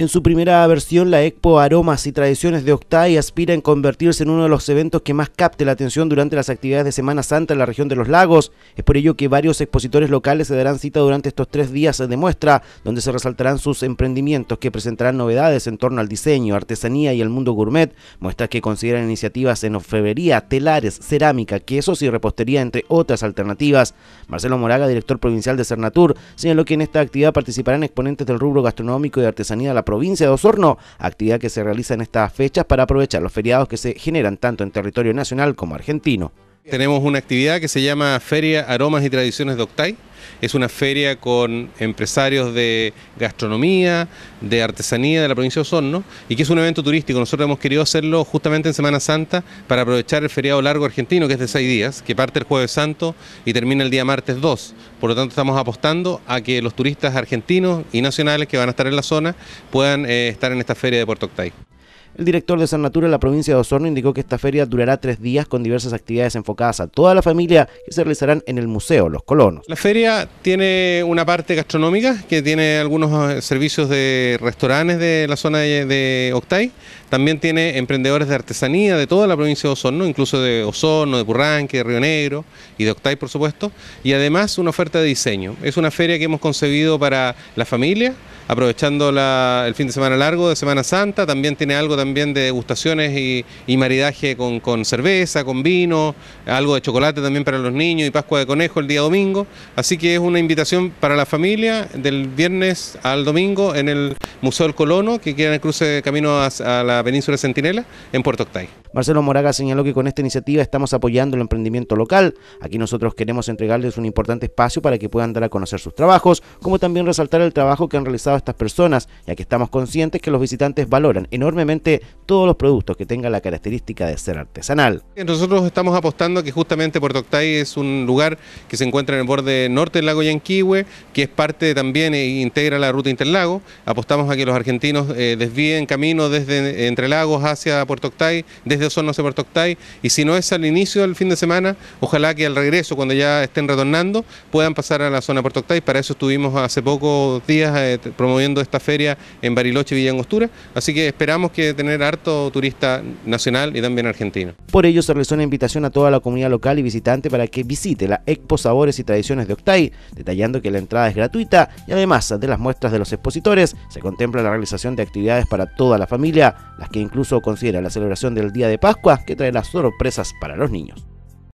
En su primera versión, la Expo Aromas y Tradiciones de Octay aspira en convertirse en uno de los eventos que más capte la atención durante las actividades de Semana Santa en la región de los lagos. Es por ello que varios expositores locales se darán cita durante estos tres días de muestra, donde se resaltarán sus emprendimientos que presentarán novedades en torno al diseño, artesanía y el mundo gourmet, muestras que consideran iniciativas en orfebrería, telares, cerámica, quesos y repostería, entre otras alternativas. Marcelo Moraga, director provincial de Cernatur, señaló que en esta actividad participarán exponentes del rubro gastronómico y artesanía de la provincia de Osorno, actividad que se realiza en estas fechas para aprovechar los feriados que se generan tanto en territorio nacional como argentino. Tenemos una actividad que se llama Feria Aromas y Tradiciones de Octay. Es una feria con empresarios de gastronomía, de artesanía de la provincia de Osorno y que es un evento turístico. Nosotros hemos querido hacerlo justamente en Semana Santa para aprovechar el feriado largo argentino, que es de seis días, que parte el jueves santo y termina el día martes 2. Por lo tanto, estamos apostando a que los turistas argentinos y nacionales que van a estar en la zona puedan eh, estar en esta feria de Puerto Octay. El director de San Natura de la provincia de Osorno indicó que esta feria durará tres días con diversas actividades enfocadas a toda la familia que se realizarán en el Museo Los Colonos. La feria tiene una parte gastronómica que tiene algunos eh, servicios de restaurantes de la zona de Octay. También tiene emprendedores de artesanía de toda la provincia de Osorno, incluso de Osorno, de burranque de Río Negro y de Octay, por supuesto. Y además una oferta de diseño. Es una feria que hemos concebido para la familia aprovechando la, el fin de semana largo de Semana Santa, también tiene algo también de degustaciones y, maridaje con, cerveza, con vino, algo de chocolate también para los niños y Pascua de Conejo el día domingo. Así que es una invitación para la familia del viernes al domingo en el Museo del Colono, que queda en el cruce de camino a, la península de Centinela, en Puerto Octay. Marcelo Moraga señaló que con esta iniciativa estamos apoyando el emprendimiento local. Aquí nosotros queremos entregarles un importante espacio para que puedan dar a conocer sus trabajos, como también resaltar el trabajo que han realizado estas personas, ya que estamos conscientes que los visitantes valoran enormemente todos los productos que tengan la característica de ser artesanal. Nosotros estamos apostando que justamente Puerto Octay es un lugar que se encuentra en el borde norte del lago Yanquihue, que es parte también e integra la ruta Interlago. Apostamos a que los argentinos eh, desvíen camino desde Entre Lagos hacia Puerto Octay, desde Osorno hacia Puerto Octay, y si no es al inicio del fin de semana, ojalá que al regreso, cuando ya estén retornando, puedan pasar a la zona Puerto Octay. Para eso estuvimos hace pocos días eh, promoviendo esta feria en Bariloche, y Villangostura, así que esperamos que tener harto turista nacional y también argentino. Por ello se realizó una invitación a toda la comunidad local y visitante para que visite la Expo Sabores y Tradiciones de Octay, detallando que la entrada es gratuita y además de las muestras de los expositores se contempla la realización de actividades para toda la familia, las que incluso considera la celebración del Día de Pascua que traerá sorpresas para los niños.